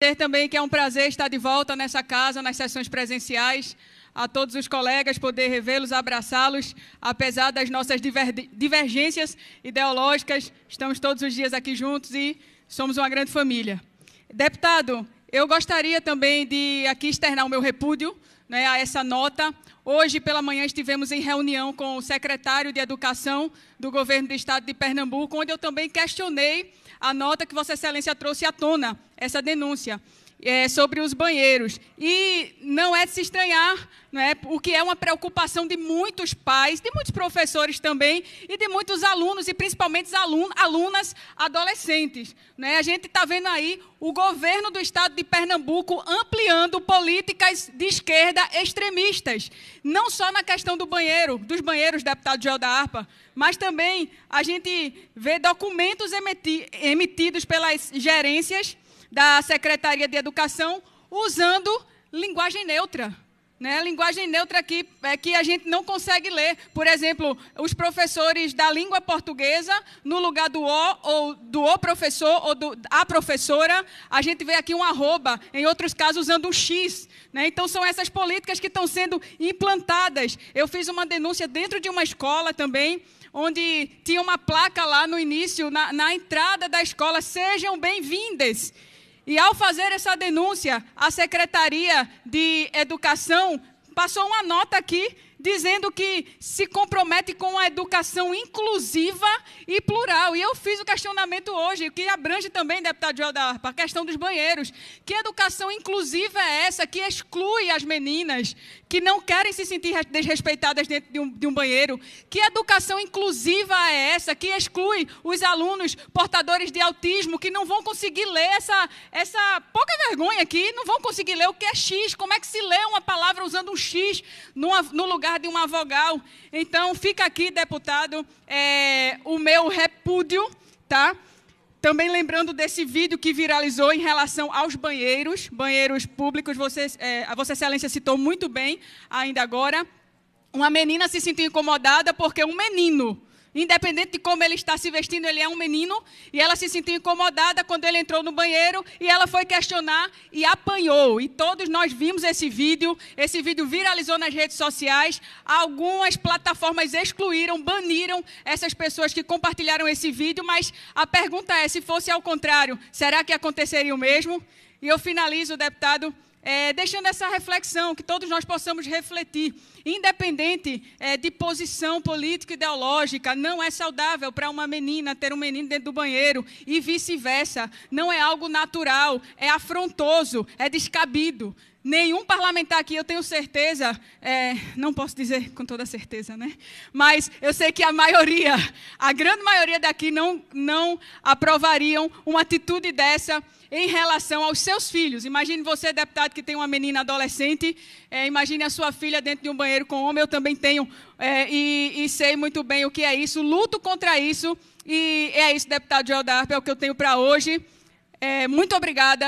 dizer também que é um prazer estar de volta nessa casa, nas sessões presenciais. A todos os colegas, poder revê-los, abraçá-los, apesar das nossas divergências ideológicas, estamos todos os dias aqui juntos e somos uma grande família. Deputado, eu gostaria também de aqui externar o meu repúdio né, a essa nota. Hoje pela manhã estivemos em reunião com o secretário de Educação do Governo do Estado de Pernambuco, onde eu também questionei a nota que Vossa Excelência trouxe à tona, essa denúncia é, sobre os banheiros. E não é de se estranhar, não é? o que é uma preocupação de muitos pais, de muitos professores também, e de muitos alunos, e principalmente alun alunas adolescentes. Não é? A gente está vendo aí o governo do estado de Pernambuco ampliando políticas de esquerda extremistas, não só na questão do banheiro, dos banheiros, deputado Joel da Arpa, mas também a gente vê documentos emitidos pelas gerências da Secretaria de Educação usando linguagem neutra. Né, linguagem neutra aqui é que a gente não consegue ler. Por exemplo, os professores da língua portuguesa, no lugar do O, ou do O professor, ou do A professora, a gente vê aqui um arroba, em outros casos usando um X. Né? Então, são essas políticas que estão sendo implantadas. Eu fiz uma denúncia dentro de uma escola também, onde tinha uma placa lá no início, na, na entrada da escola, sejam bem-vindas. E ao fazer essa denúncia, a Secretaria de Educação passou uma nota aqui dizendo que se compromete com a educação inclusiva e plural. E eu fiz o questionamento hoje, que abrange também, deputado Joel da Arpa, a questão dos banheiros. Que educação inclusiva é essa que exclui as meninas que não querem se sentir desrespeitadas dentro de um, de um banheiro? Que educação inclusiva é essa que exclui os alunos portadores de autismo que não vão conseguir ler essa, essa pouca vergonha aqui, não vão conseguir ler o que é X? Como é que se lê uma palavra usando um X numa, no lugar? lugar de uma vogal. Então, fica aqui, deputado, é, o meu repúdio, tá? Também lembrando desse vídeo que viralizou em relação aos banheiros, banheiros públicos, você, é, a Vossa Excelência citou muito bem ainda agora. Uma menina se sentiu incomodada porque um menino Independente de como ele está se vestindo, ele é um menino. E ela se sentiu incomodada quando ele entrou no banheiro e ela foi questionar e apanhou. E todos nós vimos esse vídeo. Esse vídeo viralizou nas redes sociais. Algumas plataformas excluíram, baniram essas pessoas que compartilharam esse vídeo. Mas a pergunta é: se fosse ao contrário, será que aconteceria o mesmo? E eu finalizo, deputado, é, deixando essa reflexão, que todos nós possamos refletir, independente é, de posição política ideológica, não é saudável para uma menina ter um menino dentro do banheiro e vice-versa, não é algo natural, é afrontoso, é descabido. Nenhum parlamentar aqui, eu tenho certeza, é, não posso dizer com toda certeza, né? Mas eu sei que a maioria, a grande maioria daqui não, não aprovariam uma atitude dessa em relação aos seus filhos. Imagine você, deputado, que tem uma menina adolescente, é, imagine a sua filha dentro de um banheiro com homem, eu também tenho é, e, e, sei muito bem o que é isso, luto contra isso, e é isso, deputado Joel Darp, é o que eu tenho para hoje. É, muito obrigada.